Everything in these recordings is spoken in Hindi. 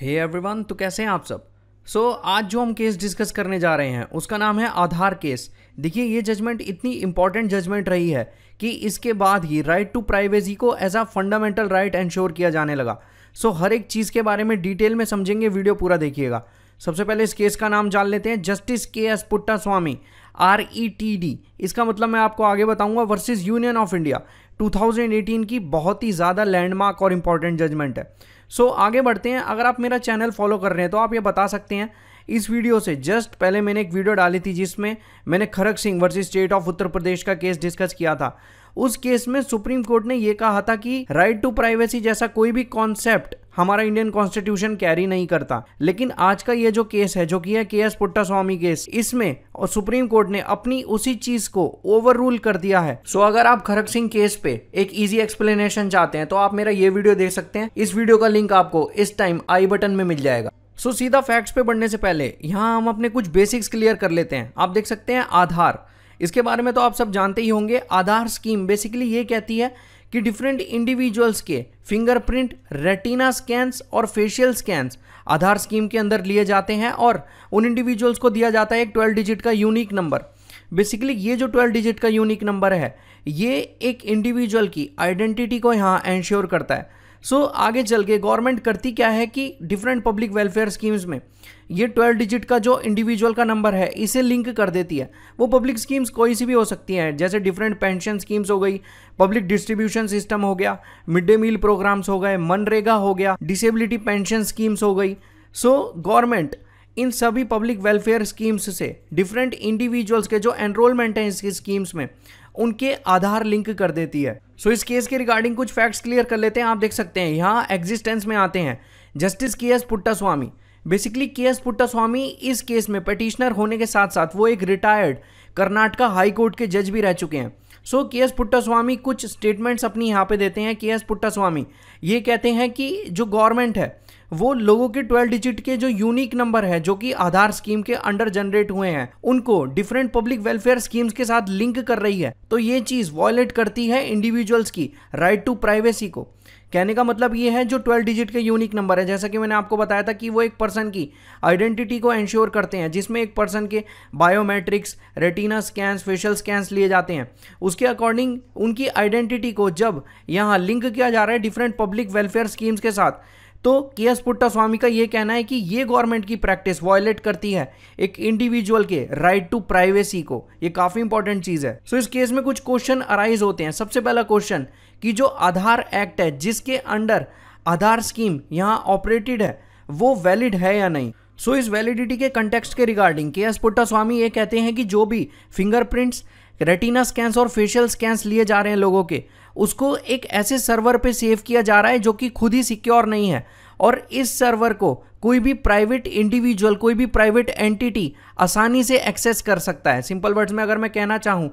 हे एवरीवन तो कैसे हैं आप सब सो so, आज जो हम केस डिस्कस करने जा रहे हैं उसका नाम है आधार केस देखिए ये जजमेंट इतनी इंपॉर्टेंट जजमेंट रही है कि इसके बाद ही राइट टू प्राइवेसी को as a fundamental right ensure किया जाने लगा सो so, हर एक चीज़ के बारे में डिटेल में समझेंगे वीडियो पूरा देखिएगा सबसे पहले इस केस का नाम जान लेते हैं justice K S Puttaswamy R E T D इसका मतलब मैं आपको आगे बताऊंगा वर्सेस यूनियन ऑफ इंडिया 2018 की बहुत ही ज़्यादा लैंडमार्क और इम्पॉर्टेंट जजमेंट है सो so, आगे बढ़ते हैं अगर आप मेरा चैनल फॉलो कर रहे हैं तो आप ये बता सकते हैं इस वीडियो से जस्ट पहले मैंने एक वीडियो डाली थी जिसमें मैंने Kharak Singh versus state of Uttar Pradesh का केस डिस्कस किया था उस केस में सुप्रीम कोर्ट ने यह कहा था कि राइट टू प्राइवेसी जैसा कोई भी कॉन्सेप्ट हमारा इंडियन कॉन्स्टिट्यूशन कैरी नहीं करता लेकिन आज का ये जो केस है जो कि है के एस पुट्टा स्वामी केस इसमें और सुप्रीम कोर्ट ने अपनी उसी चीज को ओवर रूल कर दिया है सो अगर आप खरग सिंह केस पे एक इजी एक्सप्लेनेशन चाहते हैं तो आप मेरा ये वीडियो देख सकते हैं इस वीडियो का लिंक आपको इस टाइम आई बटन में मिल जाएगा सो सीधा फैक्ट्स पे बढ़ने से पहले यहाँ हम अपने कुछ बेसिक्स क्लियर कर लेते हैं आप देख सकते हैं आधार इसके बारे में तो आप सब जानते ही होंगे आधार स्कीम बेसिकली ये कहती है कि डिफरेंट इंडिविजुअल्स के फिंगरप्रिंट रेटिना स्कैंस और फेशियल स्कैंस आधार स्कीम के अंदर लिए जाते हैं और उन इंडिविजुअल्स को दिया जाता है एक ट्वेल्व डिजिट का यूनिक नंबर बेसिकली ये जो ट्वेल्व डिजिट का यूनिक नंबर है ये एक इंडिविजुअल की आइडेंटिटी को यहाँ एंश्योर करता है सो so, आगे चल के गवर्नमेंट करती क्या है कि डिफरेंट पब्लिक वेलफेयर स्कीम्स में ये ट्वेल्व डिजिट का जो इंडिविजुअल का नंबर है इसे लिंक कर देती है वो पब्लिक स्कीम्स कोई सी भी हो सकती हैं जैसे डिफरेंट पेंशन स्कीम्स हो गई पब्लिक डिस्ट्रीब्यूशन सिस्टम हो गया मिड डे मील प्रोग्राम्स हो गए मनरेगा हो गया डिसेबिलिटी पेंशन स्कीम्स हो गई सो गवर्नमेंट इन सभी पब्लिक वेलफेयर स्कीम्स से डिफरेंट इंडिविजुअल्स के जो एनरोलमेंट हैं इसकी स्कीम्स में उनके आधार लिंक कर देती है सो so, इस केस के रिगार्डिंग कुछ फैक्ट्स क्लियर कर लेते हैं आप देख सकते हैं यहाँ एग्जिस्टेंस में आते हैं justice K S Puttaswamy basically K S Puttaswamy इस केस में पटिशनर होने के साथ साथ वो एक रिटायर्ड कर्नाटका हाई कोर्ट के जज भी रह चुके हैं सो के एस पुट्टास्वामी कुछ स्टेटमेंट्स अपनी यहाँ पे देते हैं के एस पुट्टास्वामी ये कहते हैं कि जो गवर्नमेंट है वो लोगों के ट्वेल्व डिजिट के जो यूनिक नंबर है जो कि आधार स्कीम के अंडर जनरेट हुए हैं उनको डिफरेंट पब्लिक वेलफेयर स्कीम्स के साथ लिंक कर रही है तो ये चीज़ वॉयलेट करती है इंडिविजुअल्स की राइट टू प्राइवेसी को कहने का मतलब ये है जो 12 डिजिट के यूनिक नंबर है जैसा कि मैंने आपको बताया था कि वो एक पर्सन की आइडेंटिटी को इंश्योर करते हैं जिसमें एक पर्सन के biometrics retina scans facial scans लिए जाते हैं उसके अकॉर्डिंग उनकी आइडेंटिटी को जब यहाँ लिंक किया जा रहा है डिफरेंट पब्लिक वेलफेयर स्कीम्स के साथ तो के एस पुट्टा स्वामी का यह कहना है कि ये गवर्नमेंट की प्रैक्टिस वॉयलेट करती है एक इंडिविजुअल के राइट टू प्राइवेसी को ये काफ़ी इंपॉर्टेंट चीज़ है सो so, इस केस में कुछ क्वेश्चन अराइज होते हैं सबसे पहला क्वेश्चन कि जो आधार एक्ट है जिसके अंडर आधार स्कीम यहाँ ऑपरेटेड है वो वैलिड है या नहीं सो so, इस वैलिडिटी के कंटेक्स्ट के regarding K S Puttaswamy ये कहते हैं कि जो भी फिंगरप्रिंट्स रेटिना स्कैंस और फेशियल स्कैंस लिए जा रहे हैं लोगों के उसको एक ऐसे सर्वर पे सेव किया जा रहा है जो कि खुद ही सिक्योर नहीं है और इस सर्वर को कोई भी प्राइवेट इंडिविजुअल कोई भी प्राइवेट एंटिटी आसानी से एक्सेस कर सकता है सिंपल वर्ड्स में अगर मैं कहना चाहूँ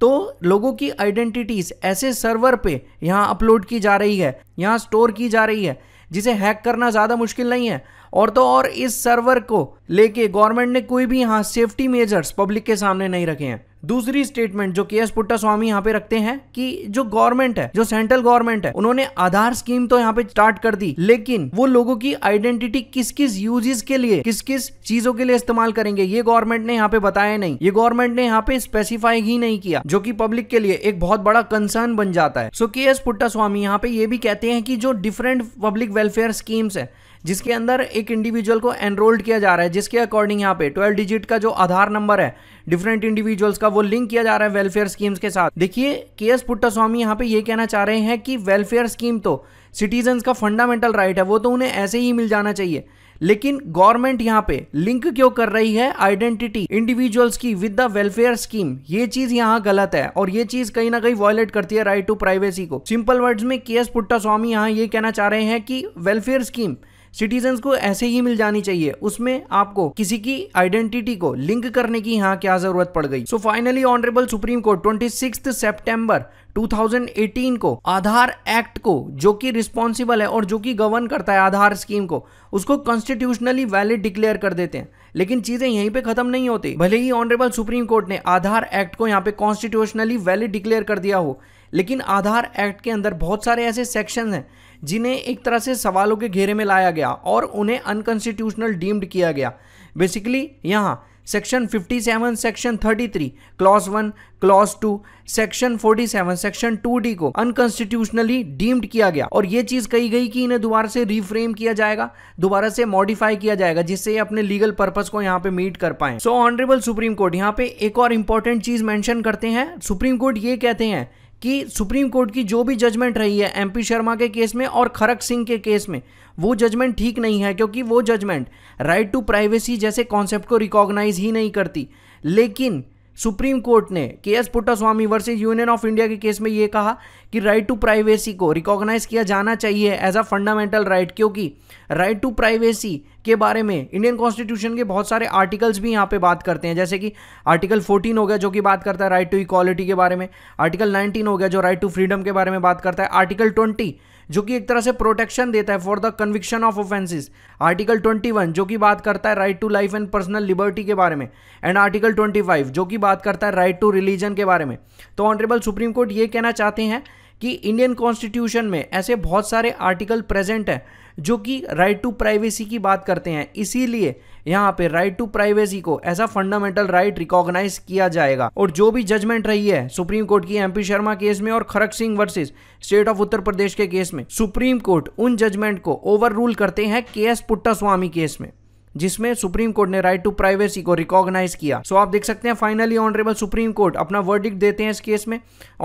तो लोगों की आइडेंटिटीज़ ऐसे सर्वर पे यहाँ अपलोड की जा रही है यहाँ स्टोर की जा रही है जिसे हैक करना ज़्यादा मुश्किल नहीं है और तो और इस सर्वर को लेके गवर्नमेंट ने कोई भी यहाँ सेफ्टी मेजर्स पब्लिक के सामने नहीं रखे हैं दूसरी स्टेटमेंट जो के एस पुट्टा स्वामी यहाँ पे रखते हैं कि जो गवर्नमेंट है जो सेंट्रल गवर्नमेंट है उन्होंने आधार स्कीम तो यहाँ पे स्टार्ट कर दी लेकिन वो लोगों की आइडेंटिटी किस किस यूजेस के लिए किस किस चीजों के लिए इस्तेमाल करेंगे ये गवर्नमेंट ने यहाँ पे बताया नहीं ये गवर्नमेंट ने यहाँ पे स्पेसिफाई ही नहीं किया जो की पब्लिक के लिए एक बहुत बड़ा कंसर्न बन जाता है सो के एस पुट्टा स्वामी यहाँ पे ये भी कहते हैं कि जो डिफरेंट पब्लिक वेलफेयर स्कीम्स है जिसके अंदर एक इंडिविजुअल को एनरोल्ड किया जा रहा है जिसके अकॉर्डिंग यहाँ पे ट्वेल्व डिजिट का जो आधार नंबर है डिफरेंट इंडिविजुअल्स का वो लिंक किया जा रहा है वेलफेयर स्कीम्स के साथ देखिए के एस स्वामी यहाँ पे ये कहना चाह रहे हैं कि वेलफेयर स्कीम तो सिटीजन का फंडामेंटल राइट है वो तो उन्हें ऐसे ही मिल जाना चाहिए लेकिन गवर्नमेंट यहाँ पे लिंक क्यों कर रही है आइडेंटिटी इंडिविजुअल्स की विद द वेलफेयर स्कीम ये चीज यहाँ गलत है और ये चीज कहीं ना कहीं वॉयलेट करती है राइट टू प्राइवेसी को सिंपल वर्ड्स में के एस पुट्टा स्वामी यहाँ ये कहना चाह रहे हैं कि वेलफेयर स्कीम सिटीजन को ऐसे ही मिल जानी चाहिए उसमें आपको किसी की आइडेंटिटी को लिंक करने की यहाँ क्या जरूरत पड़ गई so finally honourable supreme court twenty सितंबर 2018 को आधार एक्ट को जो कि रिस्पॉन्सिबल है और जो कि गवर्न करता है आधार स्कीम को उसको कॉन्स्टिट्यूशनली वैलिड डिक्लेयर कर देते हैं लेकिन चीजें यहीं पे खत्म नहीं होती भले ही ऑनरेबल सुप्रीम कोर्ट ने आधार एक्ट को यहाँ पे कॉन्स्टिट्यूशनली वैलिड डिक्लेयर कर दिया हो लेकिन आधार एक्ट के अंदर बहुत सारे ऐसे सेक्शन हैं जिन्हें एक तरह से सवालों के घेरे में लाया गया और उन्हें अनकॉन्स्टिट्यूशनल डीम्ड किया गया बेसिकली यहाँ section 57, section 33, clause 1, clause 2, section 47, section 2D को अनकॉन्स्टिट्यूशनली डीम्ड किया गया और ये चीज कही गई कि इन्हें दोबारा से रिफ्रेम किया जाएगा दोबारा से मॉडिफाई किया जाएगा जिससे ये अपने लीगल पर्पज को यहाँ पे मीट कर पाए सो ऑनरेबल सुप्रीम कोर्ट यहाँ पे एक और इंपॉर्टेंट चीज मैंशन करते हैं सुप्रीम कोर्ट ये कहते हैं कि सुप्रीम कोर्ट की जो भी जजमेंट रही है एमपी शर्मा के केस में और खरक सिंह के केस में वो जजमेंट ठीक नहीं है क्योंकि वो जजमेंट राइट टू प्राइवेसी जैसे कॉन्सेप्ट को रिकॉग्नाइज ही नहीं करती लेकिन सुप्रीम कोर्ट ने K S Puttaswamy versus union of India के केस में ये कहा कि राइट टू प्राइवेसी को रिकॉग्नाइज किया जाना चाहिए एज अ फंडामेंटल राइट क्योंकि राइट टू प्राइवेसी के बारे में इंडियन कॉन्स्टिट्यूशन के बहुत सारे आर्टिकल्स भी यहाँ पे बात करते हैं जैसे कि आर्टिकल 14 हो गया जो कि बात करता है राइट टू इक्वालिटी के बारे में आर्टिकल 19 हो गया जो राइट टू फ्रीडम के बारे में बात करता है आर्टिकल 20 जो कि एक तरह से प्रोटेक्शन देता है for the conviction of offences article 21 जो कि बात करता है right to life and personal liberty के बारे में एंड आर्टिकल 25 जो कि बात करता है राइट टू रिलीजन के बारे में तो ऑनरेबल सुप्रीम कोर्ट ये कहना चाहते हैं कि इंडियन कॉन्स्टिट्यूशन में ऐसे बहुत सारे आर्टिकल प्रेजेंट हैं जो कि राइट टू प्राइवेसी की बात करते हैं इसीलिए यहाँ पे राइट टू प्राइवेसी को ऐसा फंडामेंटल राइट रिकॉग्नाइज किया जाएगा और जो भी जजमेंट रही है सुप्रीम कोर्ट की एमपी शर्मा केस में और Kharak Singh versus state of Uttar Pradesh के केस में सुप्रीम कोर्ट उन जजमेंट को ओवर रूल करते हैं के एस पुट्टास्वामी केस में जिसमें सुप्रीम कोर्ट ने राइट टू प्राइवेसी को रिकॉग्नाइज किया सो so आप देख सकते हैं फाइनली ऑनरेबल सुप्रीम कोर्ट अपना वर्डिक देते हैं इस केस में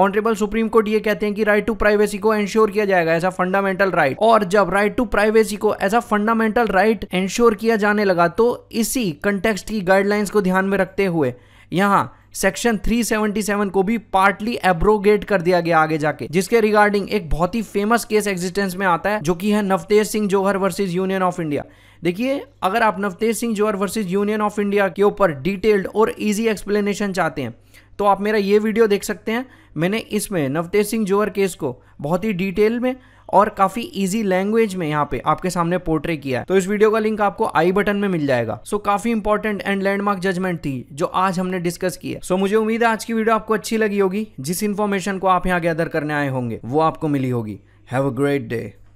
ऑनरेबल सुप्रीम कोर्ट ये कहते हैं कि राइट टू प्राइवेसी को एंश्योर किया जाएगा एज अ फंडामेंटल राइट और जब राइट टू प्राइवेसी को as a fundamental right ensure किया जाने लगा तो इसी कंटेक्सट की गाइडलाइंस को ध्यान में रखते हुए यहाँ सेक्शन 377 को भी पार्टली एब्रोगेट कर दिया गया आगे जाके जिसके रिगार्डिंग एक बहुत ही फेमस केस एग्जिस्टेंस में आता है जो कि है Navtej Singh Johar versus union of India देखिए अगर आप Navtej Singh Johar versus union of India के ऊपर डिटेल्ड और इजी एक्सप्लेनेशन चाहते हैं तो आप मेरा ये वीडियो देख सकते हैं मैंने इसमें नवतेज सिंह जोहर केस को बहुत ही डिटेल में और काफी इजी लैंग्वेज में यहाँ पे आपके सामने पोर्ट्रे किया है तो इस वीडियो का लिंक आपको आई बटन में मिल जाएगा सो so, काफी इंपॉर्टेंट एंड लैंडमार्क जजमेंट थी जो आज हमने डिस्कस की है सो so, मुझे उम्मीद है आज की वीडियो आपको अच्छी लगी होगी जिस इन्फॉर्मेशन को आप यहाँ गैदर करने आए होंगे वो आपको मिली होगी हैव अ ग्रेट डे